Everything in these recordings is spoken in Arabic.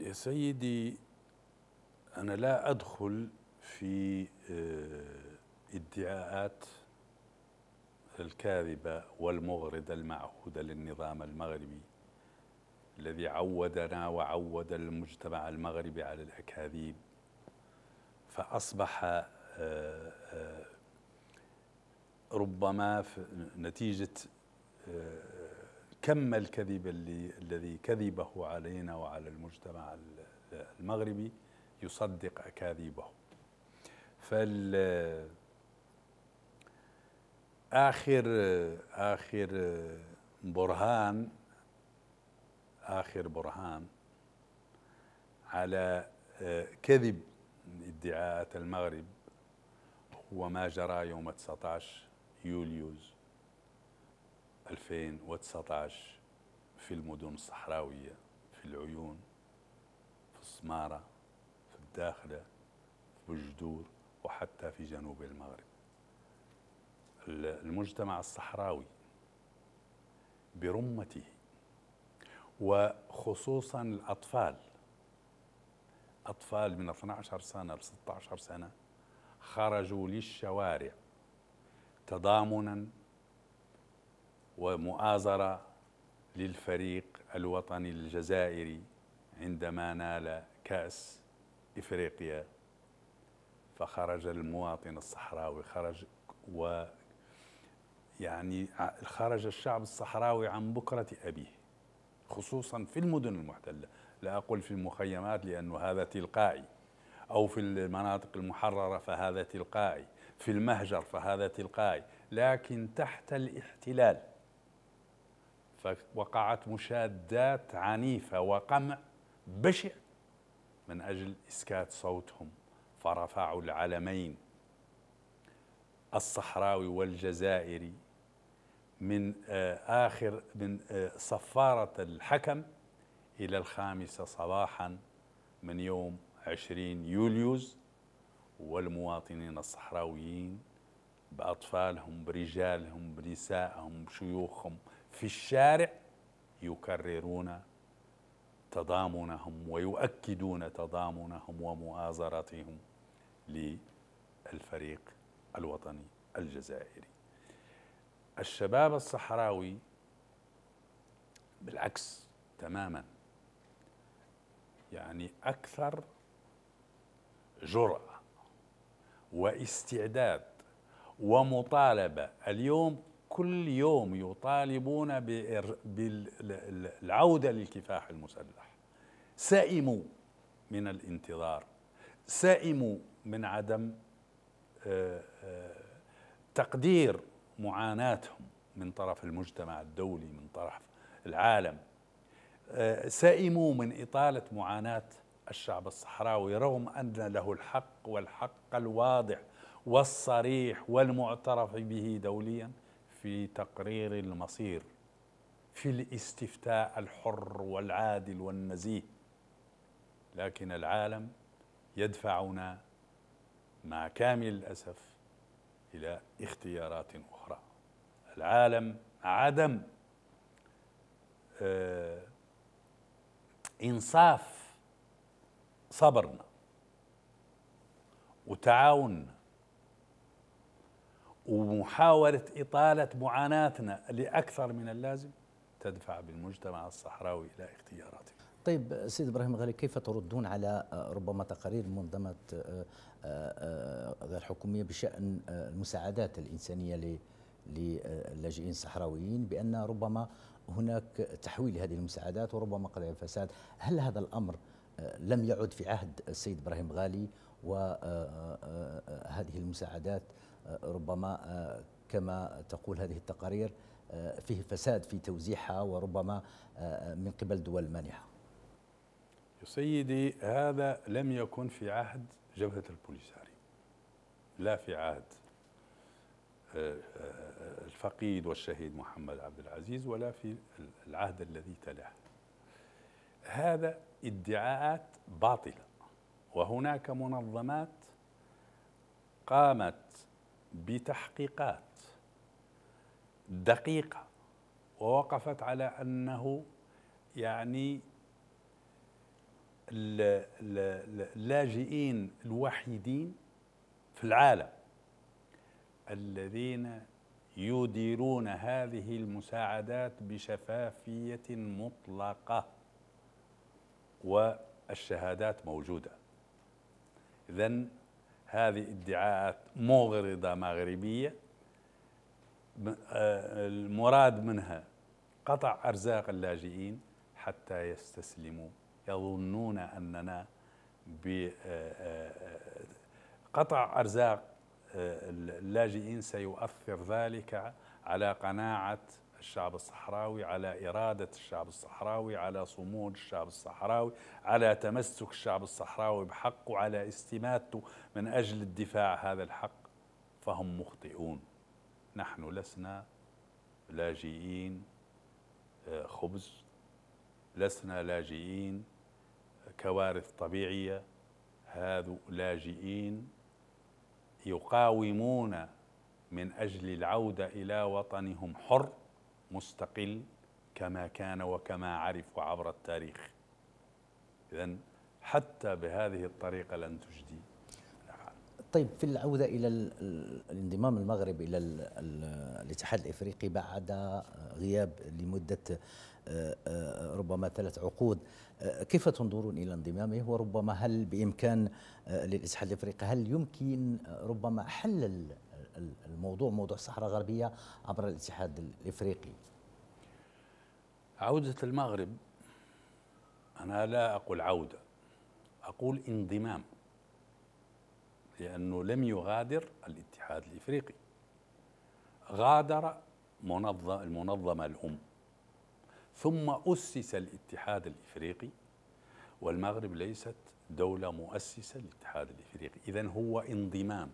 يا سيدي أنا لا أدخل في آه، ادعاءات الكاذبة والمغرضة المعهودة للنظام المغربي الذي عودنا وعود المجتمع المغربي على الأكاذيب فأصبح آه، آه، ربما نتيجة كم الكذب اللي الذي كذبه علينا وعلى المجتمع المغربي يصدق أكاذيبه فال آخر آخر برهان آخر برهان على آه، كذب ادعاءات المغرب هو ما جرى يوم 19 يوليوز 2019 في المدن الصحراوية في العيون في السمارة في الداخلة في الجدور وحتى في جنوب المغرب المجتمع الصحراوي برمته وخصوصا الأطفال أطفال من 12 سنة ل 16 سنة خرجوا للشوارع تضامنا ومؤازرة للفريق الوطني الجزائري عندما نال كأس إفريقيا فخرج المواطن الصحراوي خرج و يعني خرج الشعب الصحراوي عن بكرة أبيه خصوصا في المدن المحتلة لا أقول في المخيمات لأنه هذا تلقائي أو في المناطق المحررة فهذا تلقائي في المهجر فهذا تلقائي لكن تحت الاحتلال فوقعت مشادات عنيفة وقمع بشع من أجل إسكات صوتهم فرفعوا العلمين الصحراوي والجزائري من آه، آخر من آه، صفارة الحكم إلى الخامسة صباحا من يوم 20 يوليوز والمواطنين الصحراويين بأطفالهم برجالهم بنسائهم بشيوخهم في الشارع يكررون تضامنهم ويؤكدون تضامنهم ومؤازرتهم للفريق الوطني الجزائري الشباب الصحراوي بالعكس تماما يعني اكثر جرأه واستعداد ومطالبه اليوم كل يوم يطالبون بالعودة للكفاح المسلح سئموا من الانتظار سئموا من عدم آه، آه، تقدير معاناتهم من طرف المجتمع الدولي من طرف العالم آه، سئموا من إطالة معاناة الشعب الصحراوي رغم أن له الحق والحق الواضح والصريح والمعترف به دوليا في تقرير المصير في الاستفتاء الحر والعادل والنزيه لكن العالم يدفعنا مع كامل الأسف إلى اختيارات أخرى العالم عدم آه، إنصاف صبرنا وتعاوننا ومحاولة إطالة معاناتنا لأكثر من اللازم تدفع بالمجتمع الصحراوي إلى اختياراته طيب سيد إبراهيم غالي كيف تردون على آه، ربما تقارير منظمة آه، آه، غير حكومية بشأن المساعدات الإنسانية للاجئين الصحراويين بأن ربما هناك تحويل هذه المساعدات وربما قضايا الفساد هل هذا الأمر لم يعد في عهد السيد إبراهيم غالي وهذه المساعدات ربما آه، كما تقول هذه التقارير آه، فيه فساد في توزيعها وربما آه، من قبل دول مانحة يا سيدي هذا لم يكن في عهد جبهة البوليساري لا في عهد الفقيد والشهيد محمد عبد العزيز ولا في العهد الذي تلاه هذا ادعاءات باطلة وهناك منظمات قامت بتحقيقات دقيقة ووقفت على أنه يعني اللاجئين الوحيدين في العالم الذين يديرون هذه المساعدات بشفافية مطلقة والشهادات موجودة إذن هذه ادعاءات مغرضة مغربية آه، المراد منها قطع أرزاق اللاجئين حتى يستسلموا يظنون أننا بقطع آه، آه، أرزاق اللاجئين سيؤثر ذلك على قناعة الشعب الصحراوي على إرادة الشعب الصحراوي على صمود الشعب الصحراوي على تمسك الشعب الصحراوي بحقه على استماتته من أجل الدفاع هذا الحق فهم مخطئون نحن لسنا لاجئين آه، خبز لسنا لاجئين كوارث طبيعية هذو لاجئين يقاومون من أجل العودة إلى وطنهم حر مستقل كما كان وكما عرف عبر التاريخ إذا حتى بهذه الطريقة لن تجدي طيب في العودة إلى الانضمام المغرب إلى الاتحاد الإفريقي بعد غياب لمدة آه، آه، ربما ثلاث عقود آه، كيف تنظرون إلى انضمامه وربما هل بإمكان للاتحاد الإفريقي هل يمكن ربما حل الموضوع موضوع الصحراء الغربية عبر الاتحاد الإفريقي عودة المغرب أنا لا أقول عودة أقول انضمام لأنه لم يغادر الاتحاد الإفريقي غادر منظم المنظمة الأم ثم أسس الاتحاد الإفريقي والمغرب ليست دولة مؤسسة للاتحاد الإفريقي إذا هو انضمام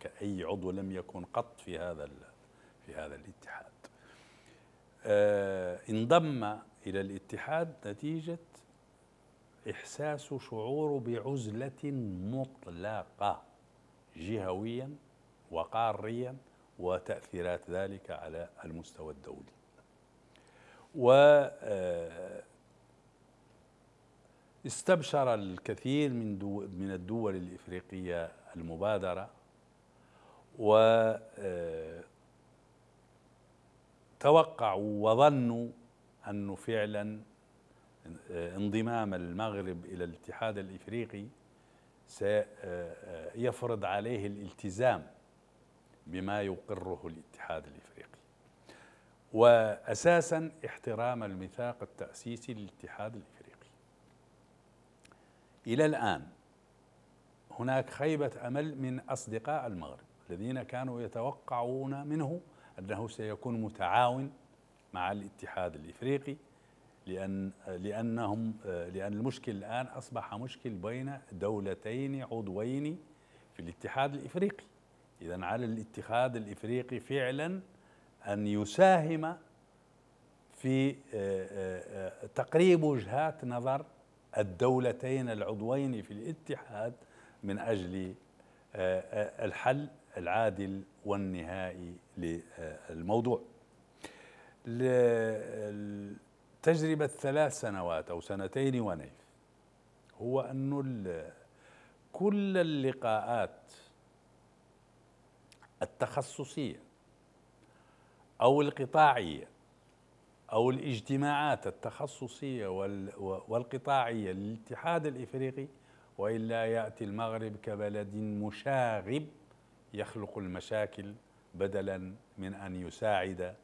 كأي عضو لم يكن قط في هذا في هذا الاتحاد آه، انضم إلى الاتحاد نتيجة إحساس شعور بعزلة مطلقة جهويا وقاريا وتأثيرات ذلك على المستوى الدولي و آه، استبشر الكثير من من الدول الإفريقية المبادرة و آه، توقعوا وظنوا أنه فعلا آه، انضمام المغرب إلى الاتحاد الإفريقي سيفرض آه، عليه الالتزام بما يقره الاتحاد الإفريقي وأساسا احترام الميثاق التأسيسي للاتحاد الإفريقي إلى الآن هناك خيبة أمل من أصدقاء المغرب الذين كانوا يتوقعون منه أنه سيكون متعاون مع الاتحاد الإفريقي لأن لأنهم لأن المشكل الآن أصبح مشكل بين دولتين عضوين في الاتحاد الإفريقي إذا على الاتحاد الإفريقي فعلا أن يساهم في تقريب وجهات نظر الدولتين العضوين في الاتحاد من أجل الحل العادل والنهائي للموضوع تجربة ثلاث سنوات أو سنتين ونيف هو أنه كل اللقاءات التخصصية أو القطاعية أو الاجتماعات التخصصية والقطاعية للاتحاد الإفريقي وإلا يأتي المغرب كبلد مشاغب يخلق المشاكل بدلا من أن يساعد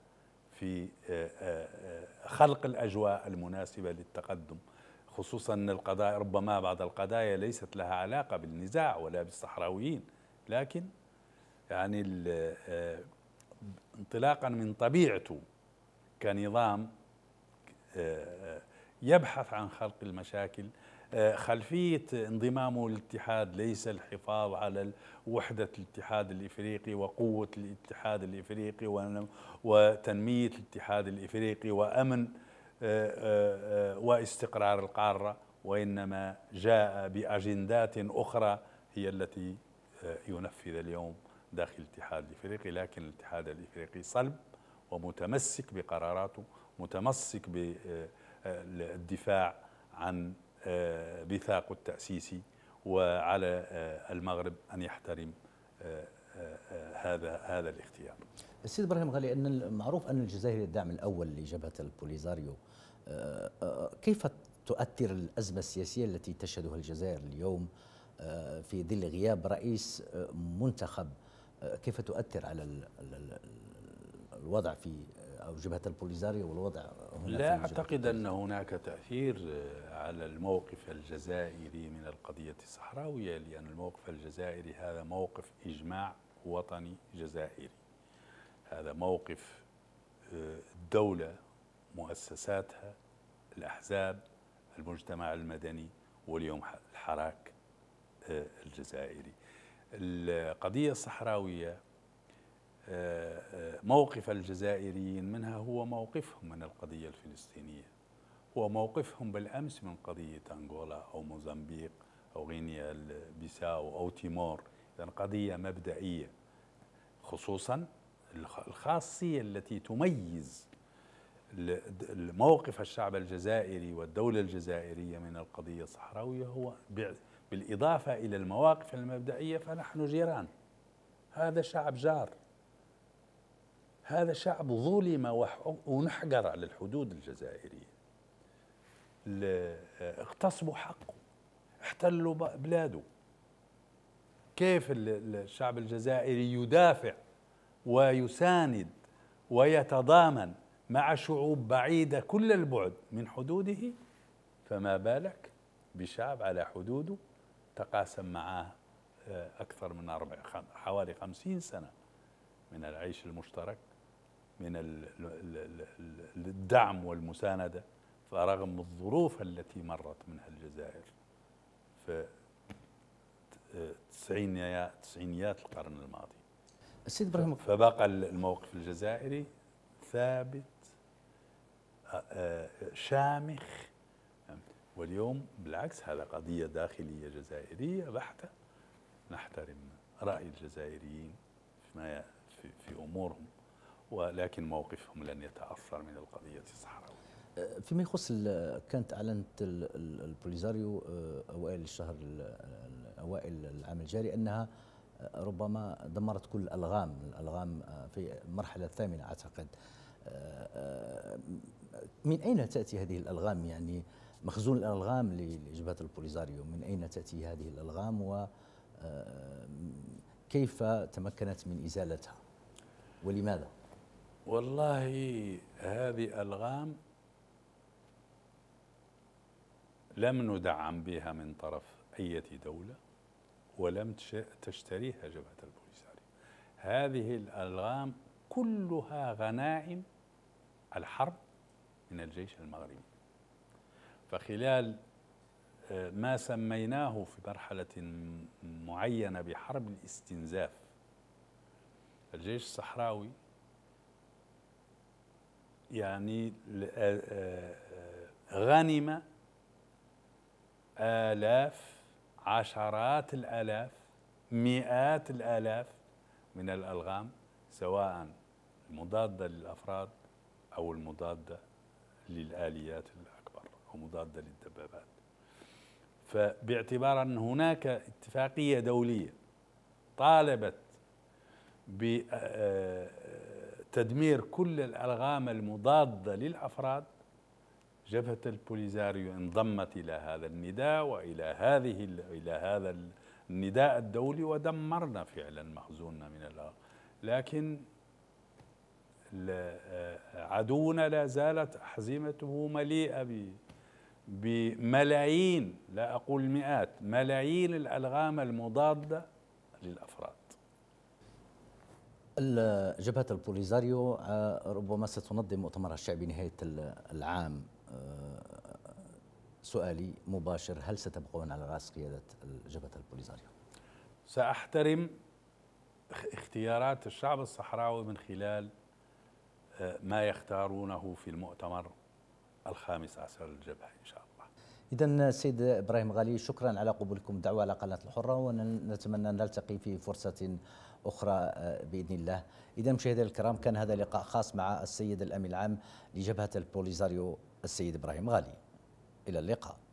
في آه، آه، آه، خلق الأجواء المناسبة للتقدم خصوصا أن القضايا ربما بعض القضايا ليست لها علاقة بالنزاع ولا بالصحراويين لكن يعني انطلاقا من طبيعته كنظام يبحث عن خلق المشاكل آه، خلفية انضمامه للاتحاد ليس الحفاظ على وحدة الاتحاد الإفريقي وقوة الاتحاد الإفريقي وتنمية الاتحاد الإفريقي وأمن آه، آه، واستقرار القارة وإنما جاء بأجندات أخرى هي التي ينفذ اليوم داخل الاتحاد الإفريقي لكن الاتحاد الإفريقي صلب ومتمسك بقراراته متمسك بالدفاع عن آه، ميثاقه التأسيسي وعلى آه، المغرب أن يحترم آه، هذا هذا الاختيار. السيد ابراهيم غالي ان المعروف ان الجزائر الدعم الاول لجبهه البوليزاريو كيف تؤثر الازمه السياسيه التي تشهدها الجزائر اليوم في ظل غياب رئيس منتخب كيف تؤثر على الوضع في أو جبهة البوليزاريو والوضع هنا لا أعتقد أن هناك تأثير آه، على الموقف الجزائري من القضية الصحراوية لأن الموقف الجزائري هذا موقف إجماع وطني جزائري هذا موقف آه، الدولة مؤسساتها الأحزاب المجتمع المدني واليوم الحراك آه، الجزائري القضية الصحراوية موقف الجزائريين منها هو موقفهم من القضية الفلسطينية هو موقفهم بالأمس من قضية أنغولا أو موزمبيق أو غينيا البيساو أو تيمور إذا قضية مبدئية خصوصا الخاصية التي تميز موقف الشعب الجزائري والدولة الجزائرية من القضية الصحراوية هو بالإضافة إلى المواقف المبدئية فنحن جيران هذا شعب جار هذا شعب ظلم ونحقر على الحدود الجزائرية اغتصبوا حقه احتلوا بلاده كيف الشعب الجزائري يدافع ويساند ويتضامن مع شعوب بعيدة كل البعد من حدوده فما بالك بشعب على حدوده تقاسم معاه آه، أكثر من أربع حوالي خمسين سنة من العيش المشترك من الدعم والمساندة فرغم الظروف التي مرت منها الجزائر في تسعينيات تسعينيات القرن الماضي السيد ابراهيم فبقى الموقف الجزائري ثابت شامخ واليوم بالعكس هذا قضية داخلية جزائرية بحتة نحترم رأي الجزائريين فيما في, في أمورهم ولكن موقفهم لن يتاثر من القضيه الصحراويه أه، فيما يخص كانت اعلنت البوليزاريو أه، اوائل الشهر اوائل العام الجاري انها أه، ربما دمرت كل الالغام الالغام في المرحله الثامنه اعتقد من اين تاتي هذه الالغام يعني مخزون الالغام لجبهه البوليزاريو من اين تاتي هذه الالغام وكيف تمكنت من ازالتها ولماذا والله هذه ألغام لم ندعم بها من طرف أي دولة ولم تشتريها جبهة البوليساريو هذه الألغام كلها غنائم الحرب من الجيش المغربي فخلال آه، ما سميناه في مرحلة معينة بحرب الاستنزاف الجيش الصحراوي يعني غنم آلاف عشرات الآلاف مئات الآلاف من الألغام سواء مضادة للأفراد أو المضادة للآليات الأكبر أو مضادة للدبابات فباعتبار أن هناك اتفاقية دولية طالبت ب تدمير كل الألغام المضادة للأفراد جبهة البوليزاريو انضمت إلى هذا النداء وإلى هذه إلى هذا النداء الدولي ودمرنا فعلا مخزوننا من الأرض لكن عدونا لا زالت أحزمته مليئة بملايين لا أقول مئات ملايين الألغام المضادة للأفراد جبهة البوليزاريو آه، ربما ستنظم مؤتمرها الشعبي نهاية العام آه، سؤالي مباشر هل ستبقون على رأس قيادة جبهة البوليزاريو؟ سأحترم اختيارات الشعب الصحراوي من خلال آه، ما يختارونه في المؤتمر الخامس عشر للجبهة إن شاء الله إذا سيد إبراهيم غالي شكرا على قبولكم الدعوة على قناة الحرة ونتمنى أن نلتقي في فرصة أخرى آه، بإذن الله إذا مشاهدينا الكرام كان هذا لقاء خاص مع السيد الأمين العام لجبهة البوليزاريو السيد إبراهيم غالي إلى اللقاء